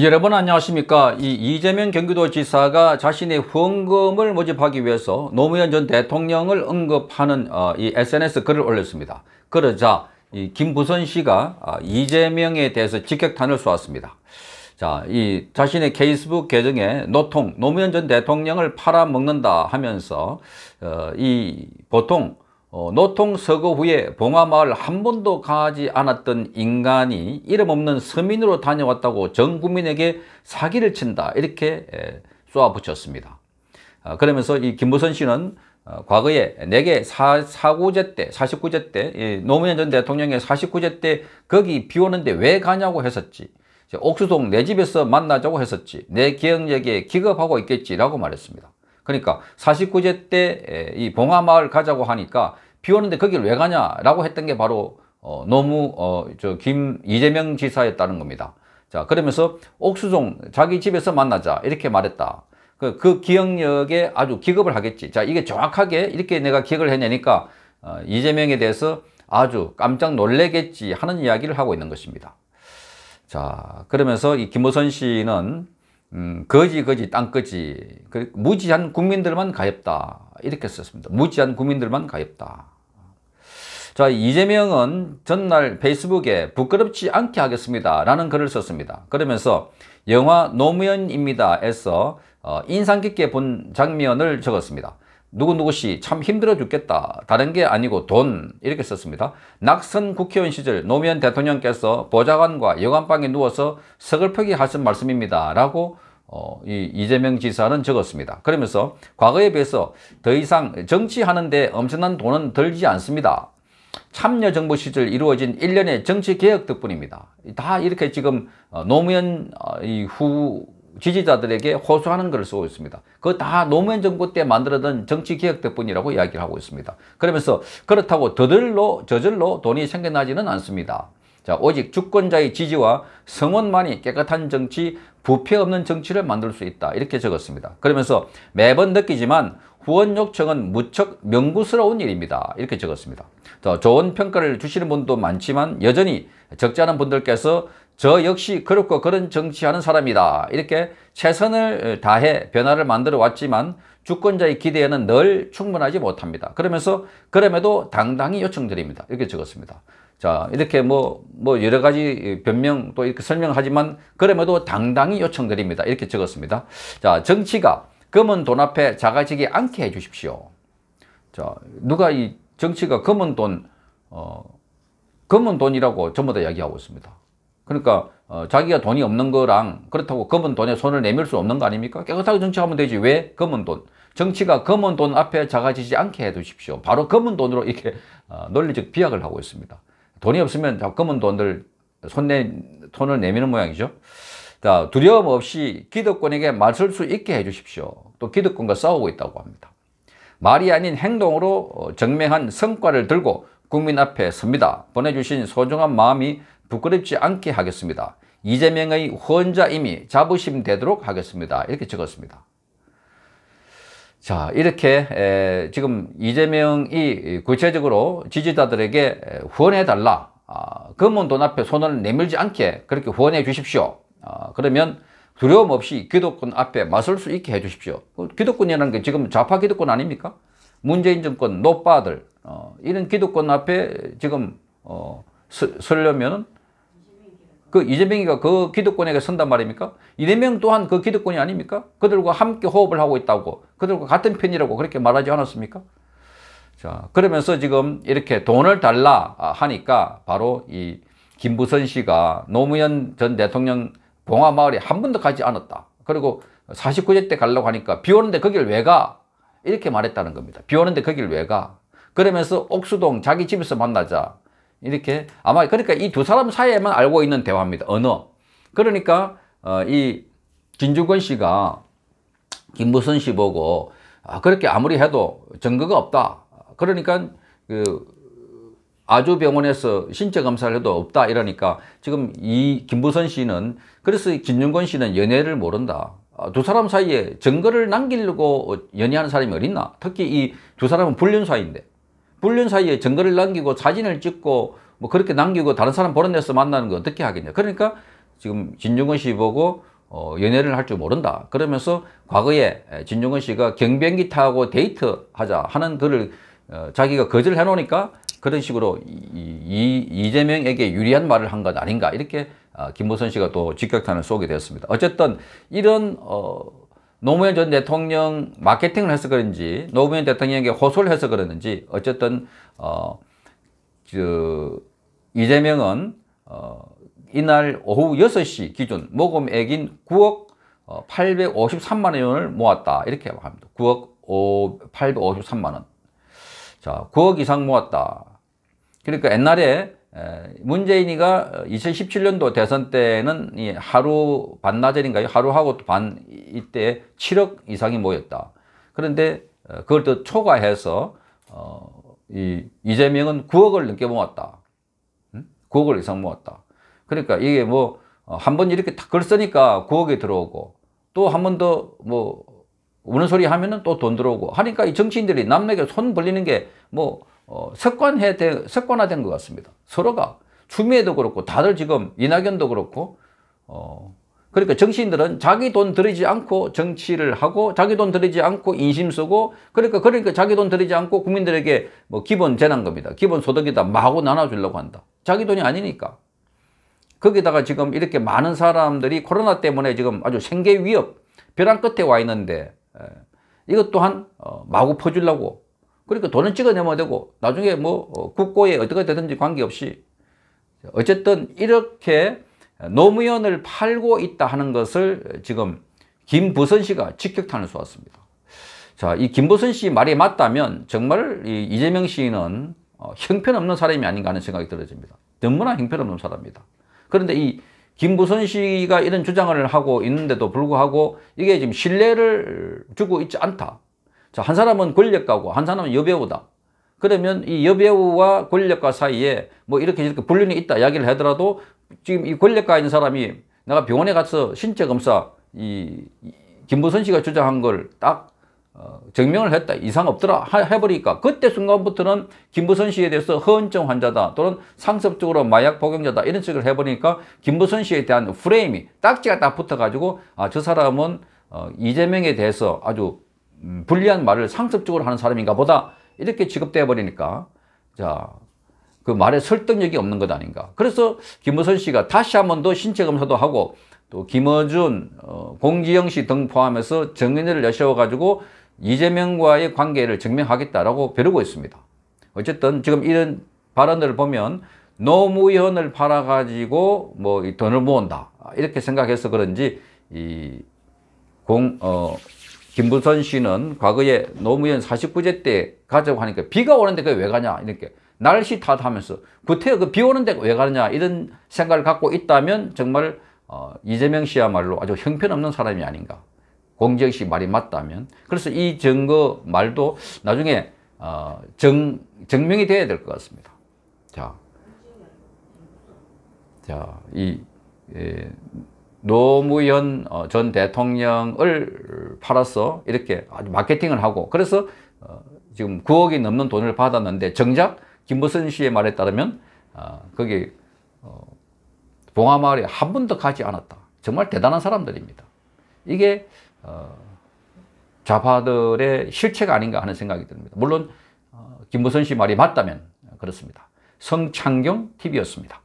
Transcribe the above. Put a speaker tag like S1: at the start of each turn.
S1: 여러분 안녕하십니까 이 이재명 경기도지사가 자신의 후원금을 모집하기 위해서 노무현 전 대통령을 언급하는 어, 이 SNS 글을 올렸습니다 그러자 이 김부선 씨가 아, 이재명에 대해서 직격탄을 쏘았습니다 자, 이 자신의 페이스북 계정에 노통 노무현 전 대통령을 팔아먹는다 하면서 어, 이 보통 어, 노통 서거 후에 봉화마을 한 번도 가지 않았던 인간이 이름 없는 서민으로 다녀왔다고 전 국민에게 사기를 친다 이렇게 에, 쏘아붙였습니다. 어, 그러면서 이김부선 씨는 어, 과거에 내게 사, 4구제 때, 49제 때 예, 노무현 전 대통령의 49제 때 거기 비 오는데 왜 가냐고 했었지. 옥수동 내 집에서 만나자고 했었지. 내 기억력에 기겁하고 있겠지라고 말했습니다. 그러니까 49제 때 이 봉화마을 가자고 하니까 비 오는데 거길 왜 가냐라고 했던 게 바로 어, 노무 어, 저김 이재명 지사였다는 겁니다. 자 그러면서 옥수종 자기 집에서 만나자 이렇게 말했다. 그, 그 기억력에 아주 기겁을 하겠지. 자 이게 정확하게 이렇게 내가 기억을 해내니까 어, 이재명에 대해서 아주 깜짝 놀래겠지 하는 이야기를 하고 있는 것입니다. 자 그러면서 이 김호선 씨는 음, 거지 거지 땅거지 그 무지한 국민들만 가엾다 이렇게 썼습니다. 무지한 국민들만 가엾다. 자 이재명은 전날 페이스북에 부끄럽지 않게 하겠습니다 라는 글을 썼습니다. 그러면서 영화 노무현입니다 에서 어, 인상 깊게 본 장면을 적었습니다. 누구누구씨 참 힘들어 죽겠다. 다른 게 아니고 돈 이렇게 썼습니다. 낙선 국회의원 시절 노무현 대통령께서 보좌관과 여관방에 누워서 서글프게 하신 말씀입니다. 라고 어, 이 이재명 지사는 적었습니다. 그러면서 과거에 비해서 더 이상 정치하는데 엄청난 돈은 들지 않습니다. 참여정부 시절 이루어진 일련의 정치개혁 덕분입니다. 다 이렇게 지금 어, 노무현 어, 후 지지자들에게 호소하는 글을 쓰고 있습니다. 그거 다 노무현 정부 때 만들어둔 정치개혁 덕분이라고 이야기를 하고 있습니다. 그러면서 그렇다고 저절로, 저절로 돈이 생겨나지는 않습니다. 자, 오직 주권자의 지지와 성원만이 깨끗한 정치, 부패 없는 정치를 만들 수 있다. 이렇게 적었습니다. 그러면서 매번 느끼지만 후원 요청은 무척 명구스러운 일입니다. 이렇게 적었습니다. 더 좋은 평가를 주시는 분도 많지만 여전히 적지 않은 분들께서 저 역시 그렇고 그런 정치하는 사람이다. 이렇게 최선을 다해 변화를 만들어 왔지만 주권자의 기대에는 늘 충분하지 못합니다. 그러면서 그럼에도 당당히 요청드립니다. 이렇게 적었습니다. 자, 이렇게 뭐, 뭐, 여러 가지 변명 또 이렇게 설명하지만, 그럼에도 당당히 요청드립니다. 이렇게 적었습니다. 자, 정치가 검은 돈 앞에 작아지지 않게 해주십시오. 자, 누가 이 정치가 검은 돈, 어, 검은 돈이라고 전부 다 이야기하고 있습니다. 그러니까 어, 자기가 돈이 없는 거랑 그렇다고 검은 돈에 손을 내밀 수 없는 거 아닙니까? 깨끗하게 정치하면 되지. 왜 검은 돈? 정치가 검은 돈 앞에 작아지지 않게 해두십시오. 바로 검은 돈으로 이렇게 어, 논리적 비약을 하고 있습니다. 돈이 없으면 조금은 돈들 손내, 손을 내미는 모양이죠. 자, 두려움 없이 기득권에게 맞설 수 있게 해주십시오. 또 기득권과 싸우고 있다고 합니다. 말이 아닌 행동으로 어, 정명한 성과를 들고 국민 앞에 섭니다. 보내주신 소중한 마음이 부끄럽지 않게 하겠습니다. 이재명의 혼자임이 자부심 되도록 하겠습니다. 이렇게 적었습니다. 자 이렇게 에, 지금 이재명이 구체적으로 지지자들에게 후원해 달라 금은돈 아, 앞에 손을 내밀지 않게 그렇게 후원해 주십시오 아, 그러면 두려움 없이 기독권 앞에 맞설 수 있게 해 주십시오 그 기독권이라는 게 지금 좌파 기독권 아닙니까 문재인 정권 노빠들 어, 이런 기독권 앞에 지금 어, 쓰려면 그 이재명이가 그 기득권에게 선단 말입니까? 이재명 또한 그 기득권이 아닙니까? 그들과 함께 호흡을 하고 있다고 그들과 같은 편이라고 그렇게 말하지 않았습니까? 자 그러면서 지금 이렇게 돈을 달라 하니까 바로 이 김부선 씨가 노무현 전 대통령 봉화마을에 한 번도 가지 않았다. 그리고 49제 때 가려고 하니까 비 오는데 거길 왜 가? 이렇게 말했다는 겁니다. 비 오는데 거길 왜 가? 그러면서 옥수동 자기 집에서 만나자. 이렇게 아마 그러니까 이 두 사람 사이에만 알고 있는 대화입니다. 언어. 그러니까 어, 이 진주권 씨가 김부선씨 보고 아, 그렇게 아무리 해도 증거가 없다. 그러니까 그 아주병원에서 신체 검사를 해도 없다 이러니까 지금 이 김부선 씨는 그래서 김중권 씨는 연애를 모른다. 아, 두 사람 사이에 증거를 남기려고 연애하는 사람이 어딨나? 특히 이 두 사람은 불륜 사이인데 불륜 사이에 증거를 남기고 사진을 찍고 뭐 그렇게 남기고 다른 사람 보는데서 만나는 거 어떻게 하겠냐. 그러니까 지금 진중권 씨 보고 어, 연애를 할 줄 모른다. 그러면서 과거에 진중권 씨가 경비행기 타고 데이트 하자 하는 글을 어, 자기가 거절을 해놓으니까 그런 식으로 이, 이, 재명에게 유리한 말을 한 것 아닌가 이렇게 어, 김보선 씨가 또 직격탄을 쏘게 되었습니다. 어쨌든 이런 어, 노무현 전 대통령 마케팅을 해서 그런지 노무현 대통령에게 호소를 해서 그러는지 어쨌든 어, 저, 그 이재명은 어, 이날 오후 6시 기준 모금액인 9억 853만 어, 원을 모았다 이렇게 합니다. 9억 5, 853만 원. 자, 9억 이상 모았다. 그러니까 옛날에 문재인이가 2017년도 대선 때는 하루 반나절인가요? 하루하고 반 이때 7억 이상이 모였다. 그런데 어, 그걸 또 초과해서 어, 이 이재명은 9억을 넘게 모았다. 9억을 이상 모았다. 그러니까 이게 뭐 한번 어, 이렇게 탁글 쓰니까 9억이 들어오고 또 한 번 더 뭐 우는 소리 하면은 또 돈 들어오고 하니까 이 정치인들이 남에게 손 벌리는 게뭐 어, 석관해 석관화된 것 같습니다. 서로가 추미애도 그렇고 다들 지금 이낙연도 그렇고 어, 그러니까 정치인들은 자기 돈 들이지 않고 정치를 하고 자기 돈 들이지 않고 인심 쓰고 그러니까 그러니까 자기 돈 들이지 않고 국민들에게 뭐 기본 재난 겁니다. 기본 소득이다 마구 나눠주려고 한다. 자기 돈이 아니니까. 거기다가 지금 이렇게 많은 사람들이 코로나 때문에 지금 아주 생계 위협 벼랑 끝에 와 있는데 예, 이것 또한 어, 마구 퍼주려고 그러니까 돈은 찍어내면 되고 나중에 뭐 어, 국고에 어떻게 되든지 관계없이 어쨌든 이렇게 노무현을 팔고 있다 하는 것을 지금 김부선 씨가 직격탄을 쏘았습니다. 자, 이 김부선 씨 말이 맞다면 정말 이 이재명 씨는 어, 형편없는 사람이 아닌가 하는 생각이 들어집니다. 너무나 형편없는 사람입니다. 그런데 이 김부선 씨가 이런 주장을 하고 있는데도 불구하고 이게 지금 신뢰를 주고 있지 않다. 자, 한 사람은 권력가고 한 사람은 여배우다. 그러면 이 여배우와 권력가 사이에 뭐 이렇게 이렇게 불륜이 있다 이야기를 하더라도 지금 이 권력가인 사람이 내가 병원에 가서 신체 검사 이 김부선 씨가 주장한 걸 딱 어, 증명을 했다 이상 없더라 하, 해버리니까 그때 순간부터는 김부선 씨에 대해서 허언증 환자다 또는 상습적으로 마약 복용자다 이런 식을 해버리니까 김부선 씨에 대한 프레임이 딱지가 딱 붙어가지고 아 저 사람은 어, 이재명에 대해서 아주 음, 불리한 말을 상습적으로 하는 사람인가 보다 이렇게 취급되어 버리니까 자그 말에 설득력이 없는 것 아닌가 그래서 김무선 씨가 다시 한번더 신체 검사도 하고 또 김어준, 어, 공지영 씨 등 포함해서 정인회를 내세워 가지고 이재명과의 관계를 증명하겠다라고 벼르고 있습니다 어쨌든 지금 이런 발언을 보면 노무 현을 팔아가지고 뭐 이 돈을 모은다 이렇게 생각해서 그런지 이 공 어 김부선 씨는 과거에 노무현 49제 때 가자고 하니까 비가 오는데 그게 왜 가냐 이렇게 날씨 탓하면서 구태여 그비 오는데 왜 가느냐 이런 생각을 갖고 있다면 정말 어, 이재명 씨야말로 아주 형편없는 사람이 아닌가 공정씨 말이 맞다면 그래서 이 증거 말도 나중에 어, 정, 증명이 돼야 될 것 같습니다 자, 자, 이 에, 예, 노무현 어, 전 대통령을 팔아서 이렇게 마케팅을 하고 그래서 어, 지금 9억이 넘는 돈을 받았는데 정작 김무선 씨의 말에 따르면 어, 거기 봉화마을에 한 번도 가지 않았다. 정말 대단한 사람들입니다. 이게 좌파들의 실체가 아닌가 하는 생각이 듭니다. 물론 김무선 씨 말이 맞다면 그렇습니다. 성창경 TV였습니다.